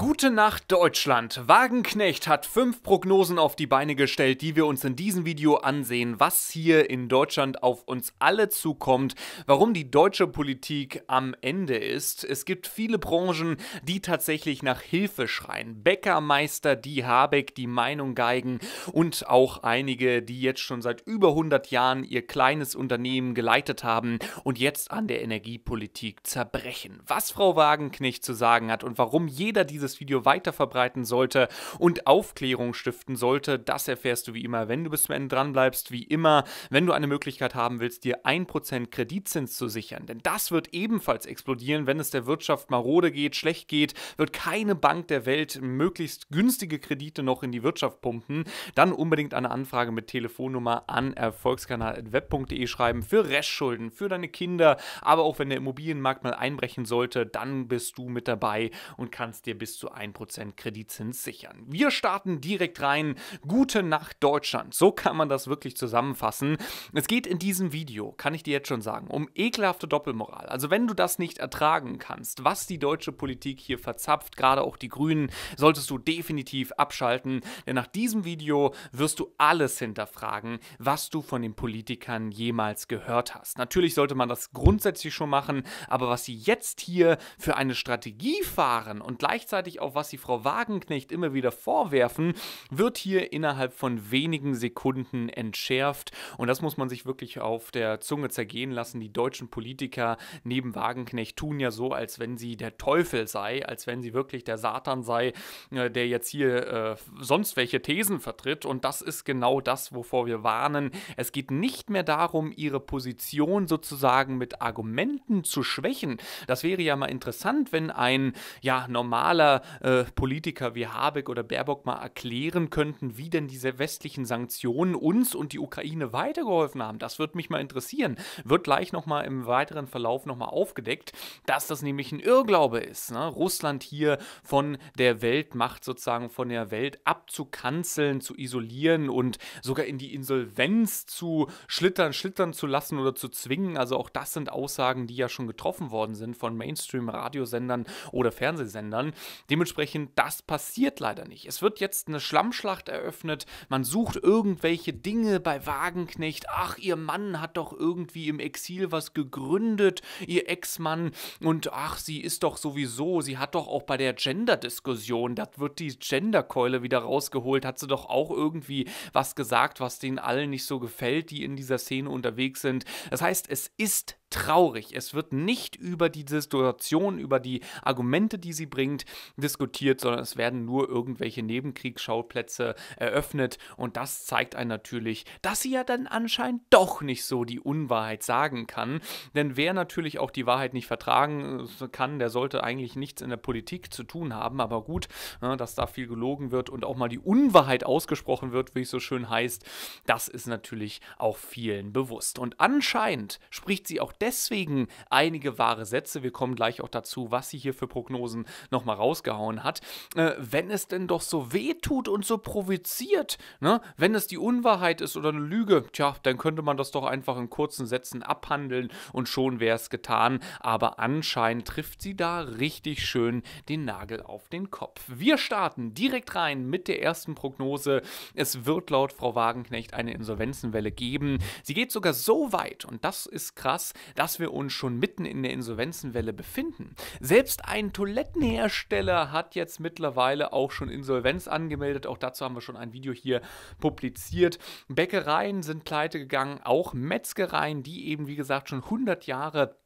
Gute Nacht Deutschland. Wagenknecht hat fünf Prognosen auf die Beine gestellt, die wir uns in diesem Video ansehen, was hier in Deutschland auf uns alle zukommt, warum die deutsche Politik am Ende ist. Es gibt viele Branchen, die tatsächlich nach Hilfe schreien. Bäckermeister, die Habeck, die Meinung geigen und auch einige, die jetzt schon seit über 100 Jahren ihr kleines Unternehmen geleitet haben und jetzt an der Energiepolitik zerbrechen. Was Frau Wagenknecht zu sagen hat und warum jeder dieses dieses Video weiter verbreiten sollte und Aufklärung stiften sollte. Das erfährst du wie immer, wenn du bis zum Ende dran bleibst. Wie immer, wenn du eine Möglichkeit haben willst, dir 1% Kreditzins zu sichern. Denn das wird ebenfalls explodieren, wenn es der Wirtschaft marode geht, schlecht geht, wird keine Bank der Welt möglichst günstige Kredite noch in die Wirtschaft pumpen. Dann unbedingt eine Anfrage mit Telefonnummer an erfolgskanal.web.de schreiben für Restschulden, für deine Kinder, aber auch wenn der Immobilienmarkt mal einbrechen sollte, dann bist du mit dabei und kannst dir bis zu 1% Kreditzins sichern. Wir starten direkt rein. Gute Nacht Deutschland. So kann man das wirklich zusammenfassen. Es geht in diesem Video, kann ich dir jetzt schon sagen, um ekelhafte Doppelmoral. Also wenn du das nicht ertragen kannst, was die deutsche Politik hier verzapft, gerade auch die Grünen, solltest du definitiv abschalten. Denn nach diesem Video wirst du alles hinterfragen, was du von den Politikern jemals gehört hast. Natürlich sollte man das grundsätzlich schon machen, aber was sie jetzt hier für eine Strategie fahren und gleichzeitig gleichzeitig auch, was die Frau Wagenknecht immer wieder vorwerfen, wird hier innerhalb von wenigen Sekunden entschärft. Und das muss man sich wirklich auf der Zunge zergehen lassen. Die deutschen Politiker neben Wagenknecht tun ja so, als wenn sie der Teufel sei, als wenn sie wirklich der Satan sei, äh, der jetzt hier äh, sonst welche Thesen vertritt. Und das ist genau das, wovor wir warnen. Es geht nicht mehr darum, ihre Position sozusagen mit Argumenten zu schwächen. Das wäre ja mal interessant, wenn ein ja normaler äh, Politiker wie Habeck oder Baerbock mal erklären könnten, wie denn diese westlichen Sanktionen uns und die Ukraine weitergeholfen haben. Das würde mich mal interessieren. Wird gleich nochmal im weiteren Verlauf nochmal aufgedeckt, dass das nämlich ein Irrglaube ist. Ne? Russland hier von der Weltmacht sozusagen, von der Welt abzukanzeln, zu isolieren und sogar in die Insolvenz zu schlittern, schlittern zu lassen oder zu zwingen. Also auch das sind Aussagen, die ja schon getroffen worden sind von Mainstream-Radiosendern oder Fernsehsendern. Dementsprechend, das passiert leider nicht. Es wird jetzt eine Schlammschlacht eröffnet, man sucht irgendwelche Dinge bei Wagenknecht. Ach, ihr Mann hat doch irgendwie im Exil was gegründet, ihr Ex-Mann. Und ach, sie ist doch sowieso, sie hat doch auch bei der Gender-Diskussion, da wird die Genderkeule wieder rausgeholt, hat sie doch auch irgendwie was gesagt, was denen allen nicht so gefällt, die in dieser Szene unterwegs sind. Das heißt, es ist traurig. Es wird nicht über die Situation, über die Argumente, die sie bringt, diskutiert, sondern es werden nur irgendwelche Nebenkriegsschauplätze eröffnet. Und das zeigt einen natürlich, dass sie ja dann anscheinend doch nicht so die Unwahrheit sagen kann. Denn wer natürlich auch die Wahrheit nicht vertragen äh, kann, der sollte eigentlich nichts in der Politik zu tun haben. Aber gut, ne, dass da viel gelogen wird und auch mal die Unwahrheit ausgesprochen wird, wie es so schön heißt, das ist natürlich auch vielen bewusst. Und anscheinend spricht sie auch deswegen einige wahre Sätze. Wir kommen gleich auch dazu, was sie hier für Prognosen nochmal rausgehauen hat. Äh, wenn es denn doch so wehtut und so provoziert, ne? wenn es die Unwahrheit ist oder eine Lüge, tja, dann könnte man das doch einfach in kurzen Sätzen abhandeln und schon wäre es getan. Aber anscheinend trifft sie da richtig schön den Nagel auf den Kopf. Wir starten direkt rein mit der ersten Prognose. Es wird laut Frau Wagenknecht eine Insolvenzenwelle geben. Sie geht sogar so weit, und das ist krass, dass wir uns schon mitten in der Insolvenzenwelle befinden. Selbst ein Toilettenhersteller hat jetzt mittlerweile auch schon Insolvenz angemeldet. Auch dazu haben wir schon ein Video hier publiziert. Bäckereien sind pleite gegangen, auch Metzgereien, die eben wie gesagt schon 100 Jahre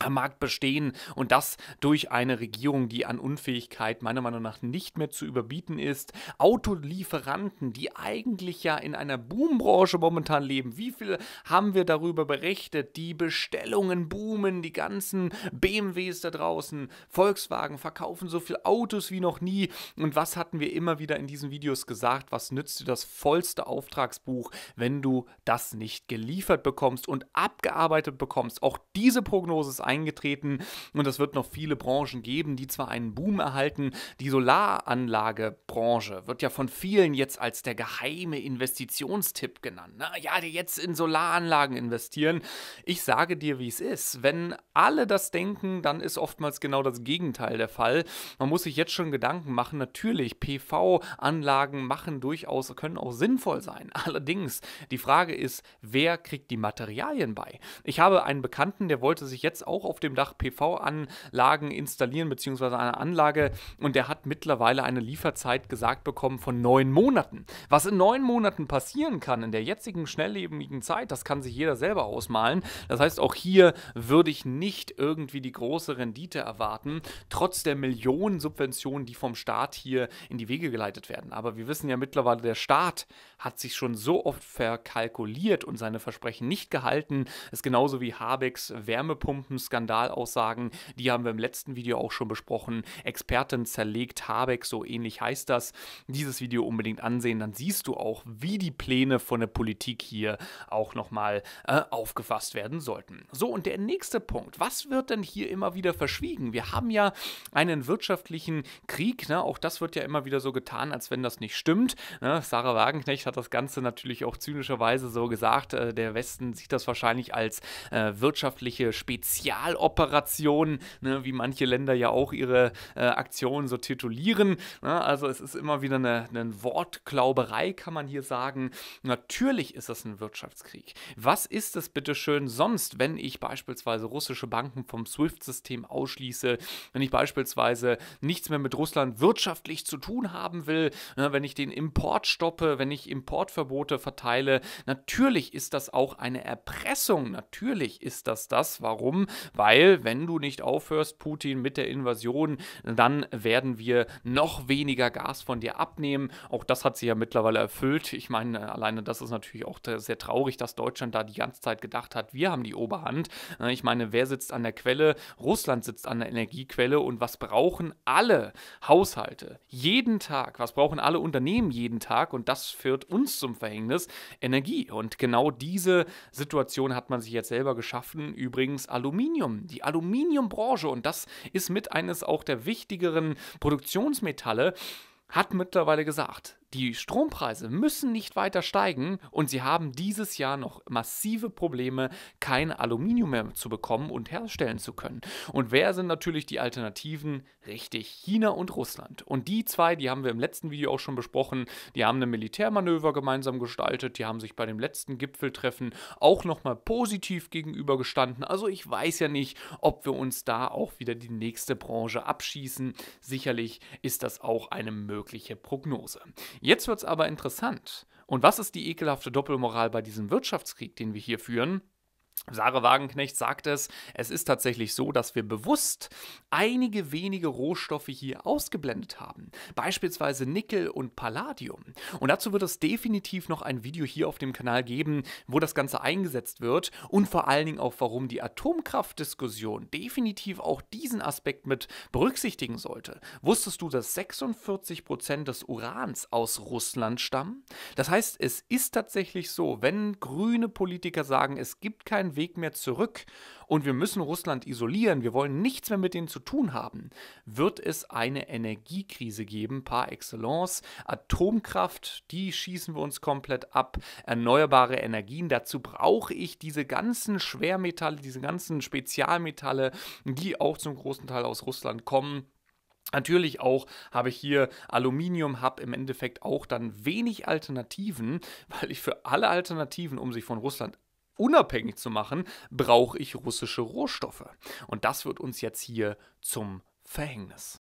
am Markt bestehen und das durch eine Regierung, die an Unfähigkeit meiner Meinung nach nicht mehr zu überbieten ist. Autolieferanten, die eigentlich ja in einer Boombranche momentan leben. Wie viel haben wir darüber berichtet? Die Bestellungen boomen, die ganzen BMWs da draußen, Volkswagen verkaufen so viel Autos wie noch nie. Und was hatten wir immer wieder in diesen Videos gesagt? Was nützt dir das vollste Auftragsbuch, wenn du das nicht geliefert bekommst und abgearbeitet bekommst? Auch diese Prognose ist eingetreten und es wird noch viele Branchen geben, die zwar einen Boom erhalten, die Solaranlagebranche wird ja von vielen jetzt als der geheime Investitionstipp genannt. Na, ne? ja, die jetzt in Solaranlagen investieren. Ich sage dir, wie es ist. Wenn alle das denken, dann ist oftmals genau das Gegenteil der Fall. Man muss sich jetzt schon Gedanken machen. Natürlich, PV-Anlagen machen durchaus, können auch sinnvoll sein. Allerdings, die Frage ist, wer kriegt die Materialien bei? Ich habe einen Bekannten, der wollte sich jetzt auch auch auf dem Dach PV-Anlagen installieren, beziehungsweise eine Anlage. Und der hat mittlerweile eine Lieferzeit gesagt bekommen von neun Monaten. Was in neun Monaten passieren kann in der jetzigen schnelllebigen Zeit, das kann sich jeder selber ausmalen. Das heißt, auch hier würde ich nicht irgendwie die große Rendite erwarten, trotz der Millionen Subventionen, die vom Staat hier in die Wege geleitet werden. Aber wir wissen ja mittlerweile, der Staat hat sich schon so oft verkalkuliert und seine Versprechen nicht gehalten. Es ist genauso wie Habecks Wärmepumpen Skandalaussagen, die haben wir im letzten Video auch schon besprochen. Experten zerlegt Habeck, so ähnlich heißt das. Dieses Video unbedingt ansehen, dann siehst du auch, wie die Pläne von der Politik hier auch nochmal äh, aufgefasst werden sollten. So, und der nächste Punkt. Was wird denn hier immer wieder verschwiegen? Wir haben ja einen wirtschaftlichen Krieg. Ne? Auch das wird ja immer wieder so getan, als wenn das nicht stimmt. Ne? Sarah Wagenknecht hat das Ganze natürlich auch zynischerweise so gesagt. Äh, der Westen sieht das wahrscheinlich als äh, wirtschaftliche Spezial Spezialoperationen, ne, wie manche Länder ja auch ihre äh, Aktionen so titulieren. Ne? Also es ist immer wieder eine, eine Wortklauberei, kann man hier sagen. Natürlich ist das ein Wirtschaftskrieg. Was ist es bitteschön sonst, wenn ich beispielsweise russische Banken vom SWIFT-System ausschließe, wenn ich beispielsweise nichts mehr mit Russland wirtschaftlich zu tun haben will, ne, wenn ich den Import stoppe, wenn ich Importverbote verteile? Natürlich ist das auch eine Erpressung. Natürlich ist das das, warum weil wenn du nicht aufhörst, Putin, mit der Invasion, dann werden wir noch weniger Gas von dir abnehmen. Auch das hat sie ja mittlerweile erfüllt. Ich meine, alleine das ist natürlich auch sehr traurig, dass Deutschland da die ganze Zeit gedacht hat, wir haben die Oberhand. Ne, ich meine, wer sitzt an der Quelle? Russland sitzt an der Energiequelle und was brauchen alle Haushalte jeden Tag? Was brauchen alle Unternehmen jeden Tag? Und das führt uns zum Verhängnis Energie. Und genau diese Situation hat man sich jetzt selber geschaffen. Übrigens Aluminium Aluminium. Die Aluminiumbranche, und das ist mit eines auch der wichtigeren Produktionsmetalle, hat mittlerweile gesagt, die Strompreise müssen nicht weiter steigen und sie haben dieses Jahr noch massive Probleme, kein Aluminium mehr zu bekommen und herstellen zu können. Und wer sind natürlich die Alternativen? Richtig, China und Russland. Und die zwei, die haben wir im letzten Video auch schon besprochen, die haben ein Militärmanöver gemeinsam gestaltet, die haben sich bei dem letzten Gipfeltreffen auch nochmal positiv gegenübergestanden. Also ich weiß ja nicht, ob wir uns da auch wieder die nächste Branche abschießen. Sicherlich ist das auch eine mögliche Prognose. Jetzt wird es aber interessant. Und was ist die ekelhafte Doppelmoral bei diesem Wirtschaftskrieg, den wir hier führen? Sarah Wagenknecht sagt es, es ist tatsächlich so, dass wir bewusst einige wenige Rohstoffe hier ausgeblendet haben, beispielsweise Nickel und Palladium. Und dazu wird es definitiv noch ein Video hier auf dem Kanal geben, wo das Ganze eingesetzt wird und vor allen Dingen auch, warum die Atomkraftdiskussion definitiv auch diesen Aspekt mit berücksichtigen sollte. Wusstest du, dass 46% Prozent des Urans aus Russland stammen? Das heißt, es ist tatsächlich so, wenn grüne Politiker sagen, es gibt keine keinen Weg mehr zurück und wir müssen Russland isolieren, wir wollen nichts mehr mit denen zu tun haben, wird es eine Energiekrise geben, par excellence. Atomkraft, die schießen wir uns komplett ab. Erneuerbare Energien, dazu brauche ich diese ganzen Schwermetalle, diese ganzen Spezialmetalle, die auch zum großen Teil aus Russland kommen. Natürlich auch habe ich hier Aluminium, habe im Endeffekt auch dann wenig Alternativen, weil ich für alle Alternativen, um sich von Russland unabhängig zu machen, brauche ich russische Rohstoffe. Und das wird uns jetzt hier zum Verhängnis.